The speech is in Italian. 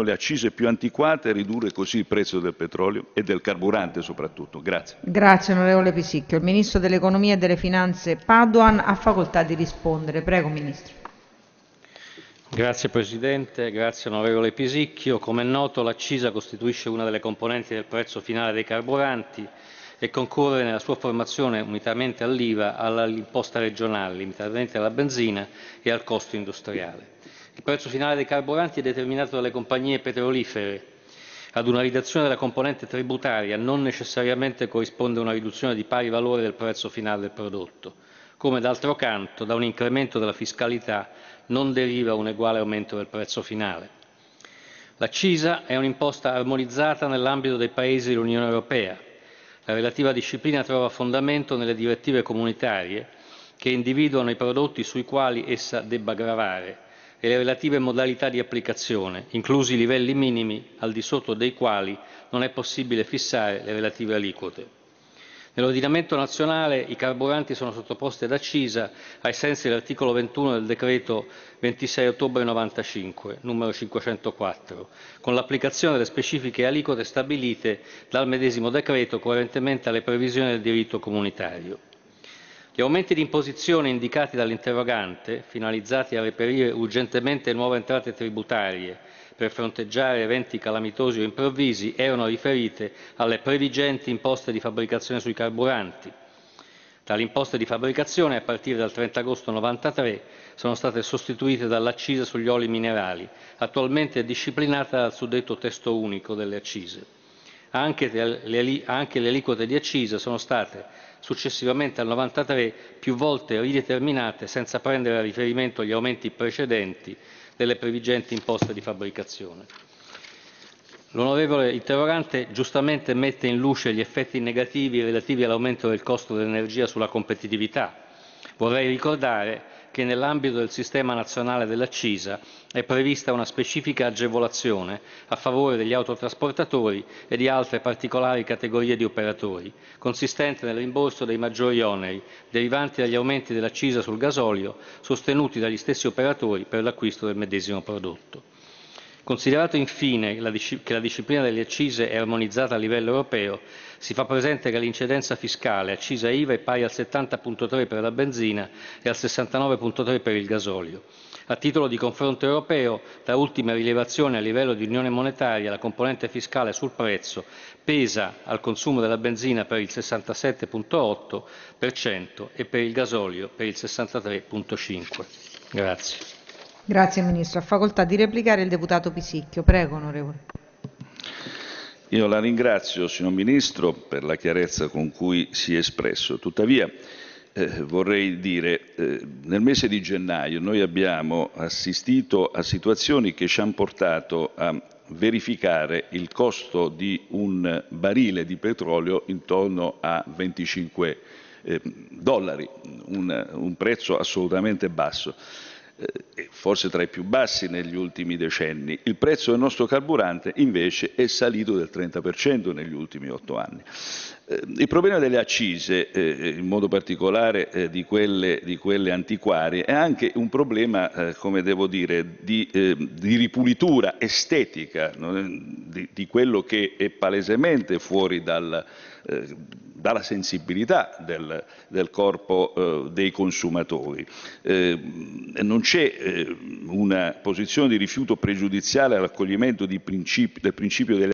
le accise più antiquate e ridurre così il prezzo del petrolio e del carburante soprattutto. Grazie. Grazie onorevole Pisicchio. Il Ministro dell'Economia e delle Finanze Paduan ha facoltà di rispondere. Prego Ministro. Grazie Presidente, grazie onorevole Pisicchio. Come è noto l'accisa costituisce una delle componenti del prezzo finale dei carburanti e concorre nella sua formazione unitamente all'IVA, all'imposta regionale, limitatamente alla benzina e al costo industriale. Il prezzo finale dei carburanti è determinato dalle compagnie petrolifere. Ad una riduzione della componente tributaria non necessariamente corrisponde una riduzione di pari valore del prezzo finale del prodotto, come d'altro canto da un incremento della fiscalità non deriva un uguale aumento del prezzo finale. L'accisa è un'imposta armonizzata nell'ambito dei paesi dell'Unione Europea. La relativa disciplina trova fondamento nelle direttive comunitarie che individuano i prodotti sui quali essa debba gravare e le relative modalità di applicazione, inclusi i livelli minimi al di sotto dei quali non è possibile fissare le relative aliquote. Nell'ordinamento nazionale i carburanti sono sottoposti ad accisa ai sensi dell'articolo 21 del decreto 26 ottobre 95 numero 504, con l'applicazione delle specifiche aliquote stabilite dal medesimo decreto coerentemente alle previsioni del diritto comunitario. Gli aumenti di imposizione indicati dall'interrogante, finalizzati a reperire urgentemente nuove entrate tributarie per fronteggiare eventi calamitosi o improvvisi, erano riferite alle previgenti imposte di fabbricazione sui carburanti, Tali imposte di fabbricazione, a partire dal 30 agosto 1993, sono state sostituite dall'accisa sugli oli minerali, attualmente disciplinata dal suddetto testo unico delle accise. Anche le, anche le aliquote di accisa sono state successivamente al 93 più volte rideterminate senza prendere a riferimento gli aumenti precedenti delle previgenti imposte di fabbricazione. L'onorevole interrogante giustamente mette in luce gli effetti negativi relativi all'aumento del costo dell'energia sulla competitività. Vorrei ricordare che nell'ambito del sistema nazionale dell'accisa è prevista una specifica agevolazione a favore degli autotrasportatori e di altre particolari categorie di operatori, consistente nel rimborso dei maggiori oneri derivanti dagli aumenti dell'accisa sul gasolio sostenuti dagli stessi operatori per l'acquisto del medesimo prodotto. Considerato infine che la disciplina delle accise è armonizzata a livello europeo, si fa presente che l'incidenza fiscale accisa IVA è pari al 70.3 per la benzina e al 69.3 per il gasolio. A titolo di confronto europeo, da ultima rilevazione a livello di Unione Monetaria, la componente fiscale sul prezzo pesa al consumo della benzina per il 67.8% e per il gasolio per il 63.5%. Grazie. Grazie Ministro. A facoltà di replicare il deputato Pisicchio. Prego Onorevole. Io la ringrazio, signor Ministro, per la chiarezza con cui si è espresso. Tuttavia, eh, vorrei dire, eh, nel mese di gennaio noi abbiamo assistito a situazioni che ci hanno portato a verificare il costo di un barile di petrolio intorno a 25 eh, dollari, un, un prezzo assolutamente basso. Eh, forse tra i più bassi negli ultimi decenni. Il prezzo del nostro carburante invece è salito del 30% negli ultimi otto anni. Eh, il problema delle accise, eh, in modo particolare di quelle, di quelle antiquarie, è anche un problema, come devo dire, di, di ripulitura estetica di, di, quello che è palesemente fuori dal dalla sensibilità del, del corpo eh, dei consumatori. Eh, non c'è eh, una posizione di rifiuto pregiudiziale all'accoglimento principi, del principio delle